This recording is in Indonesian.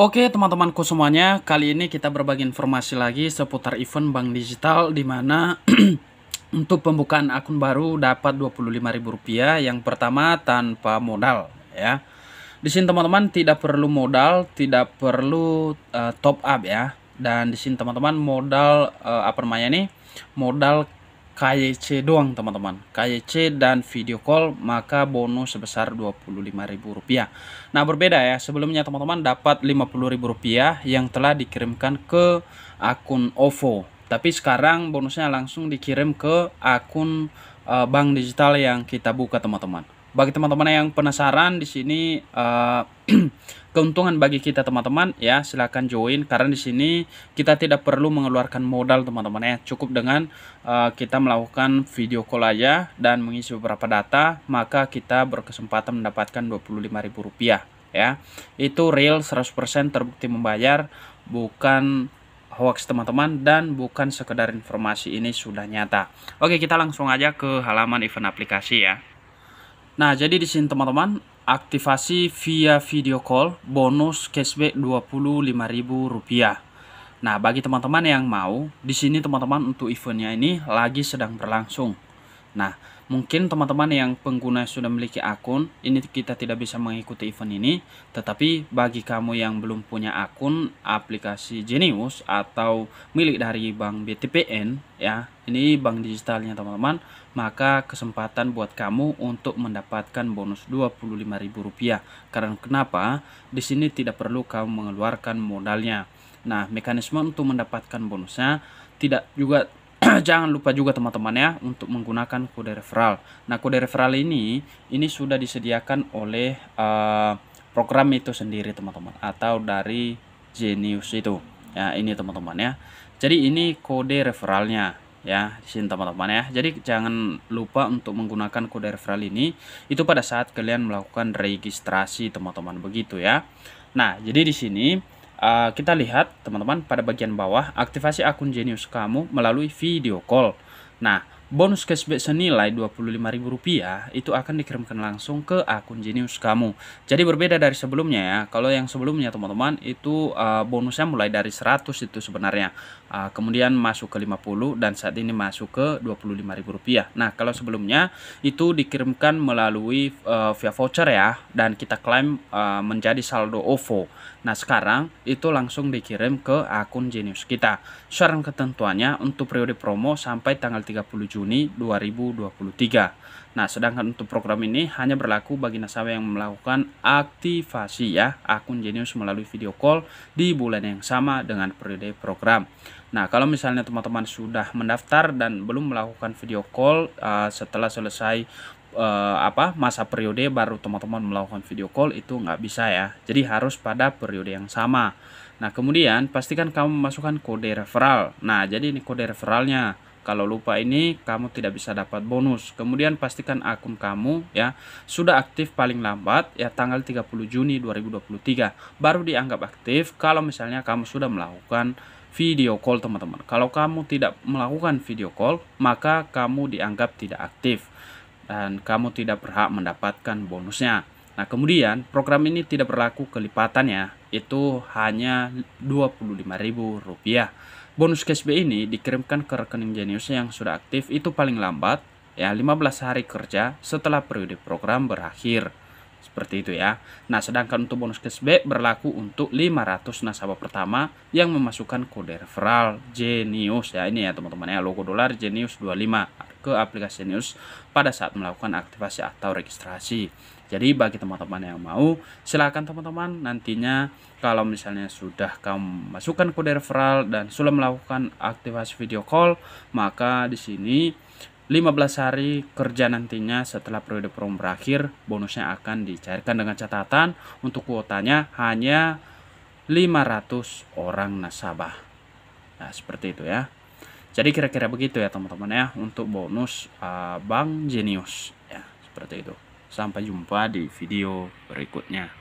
Oke teman-temanku semuanya, kali ini kita berbagi informasi lagi seputar event bank digital di mana untuk pembukaan akun baru dapat Rp25.000 yang pertama tanpa modal ya. Di sini teman-teman tidak perlu modal, tidak perlu uh, top up ya. Dan di sini teman-teman modal uh, apa namanya nih? Modal KYC doang teman-teman KYC dan video call maka bonus sebesar Rp25.000 nah berbeda ya sebelumnya teman-teman dapat Rp50.000 yang telah dikirimkan ke akun OVO tapi sekarang bonusnya langsung dikirim ke akun uh, bank digital yang kita buka teman-teman bagi teman-teman yang penasaran di sini uh, keuntungan bagi kita teman-teman ya silahkan join karena di sini kita tidak perlu mengeluarkan modal teman-teman ya cukup dengan uh, kita melakukan video call aja dan mengisi beberapa data maka kita berkesempatan mendapatkan Rp25.000 ya itu real 100% terbukti membayar bukan hoax teman-teman dan bukan sekedar informasi ini sudah nyata oke kita langsung aja ke halaman event aplikasi ya Nah, jadi di sini teman-teman, aktivasi via video call bonus cashback Rp25.000. Nah, bagi teman-teman yang mau, di sini teman-teman untuk eventnya ini lagi sedang berlangsung. Nah, mungkin teman-teman yang pengguna sudah memiliki akun, ini kita tidak bisa mengikuti event ini, tetapi bagi kamu yang belum punya akun aplikasi Genius atau milik dari Bank BTPN ya, ini bank digitalnya teman-teman, maka kesempatan buat kamu untuk mendapatkan bonus Rp25.000. Karena kenapa? Di sini tidak perlu kamu mengeluarkan modalnya. Nah, mekanisme untuk mendapatkan bonusnya tidak juga jangan lupa juga teman-teman ya untuk menggunakan kode referral. Nah, kode referral ini ini sudah disediakan oleh uh, program itu sendiri teman-teman atau dari Genius itu. Ya, ini teman-teman ya. Jadi ini kode referralnya ya di sini teman-teman ya. Jadi jangan lupa untuk menggunakan kode referral ini itu pada saat kalian melakukan registrasi teman-teman begitu ya. Nah, jadi di sini Ah, kita lihat teman-teman pada bagian bawah aktivasi akun Genius kamu melalui video call. Nah, Bonus cashback senilai Rp25.000 itu akan dikirimkan langsung ke akun Genius kamu. Jadi berbeda dari sebelumnya ya. Kalau yang sebelumnya teman-teman itu uh, bonusnya mulai dari 100 itu sebenarnya. Uh, kemudian masuk ke 50 dan saat ini masuk ke Rp25.000. Nah, kalau sebelumnya itu dikirimkan melalui uh, via voucher ya dan kita klaim uh, menjadi saldo OVO. Nah, sekarang itu langsung dikirim ke akun Genius kita. Syarat ketentuannya untuk periode promo sampai tanggal 30 Juni Juni 2023. Nah, sedangkan untuk program ini hanya berlaku bagi nasabah yang melakukan aktivasi ya akun Genius melalui video call di bulan yang sama dengan periode program. Nah, kalau misalnya teman-teman sudah mendaftar dan belum melakukan video call uh, setelah selesai uh, apa masa periode baru teman-teman melakukan video call itu nggak bisa ya. Jadi harus pada periode yang sama. Nah, kemudian pastikan kamu memasukkan kode referral. Nah, jadi ini kode referralnya. Kalau lupa ini kamu tidak bisa dapat bonus. Kemudian pastikan akun kamu ya sudah aktif paling lambat ya tanggal 30 Juni 2023 baru dianggap aktif kalau misalnya kamu sudah melakukan video call teman-teman. Kalau kamu tidak melakukan video call, maka kamu dianggap tidak aktif dan kamu tidak berhak mendapatkan bonusnya. Nah, kemudian program ini tidak berlaku kelipatannya, itu hanya 25.000 rupiah. Bonus cashback ini dikirimkan ke rekening Genius yang sudah aktif itu paling lambat ya 15 hari kerja setelah periode program berakhir. Seperti itu ya. Nah, sedangkan untuk bonus cashback berlaku untuk 500 nasabah pertama yang memasukkan kode referral Genius ya ini ya teman-teman ya logo dolar Genius 25 ke aplikasi news pada saat melakukan aktivasi atau registrasi. Jadi bagi teman-teman yang mau, silakan teman-teman nantinya kalau misalnya sudah kamu masukkan kode referral dan sudah melakukan aktivasi video call, maka di sini 15 hari kerja nantinya setelah periode promo berakhir, bonusnya akan dicairkan dengan catatan untuk kuotanya hanya 500 orang nasabah. Nah, seperti itu ya. Jadi kira-kira begitu ya teman-teman ya untuk bonus uh, ah, Bank Genius ya seperti itu. Sampai jumpa di video berikutnya.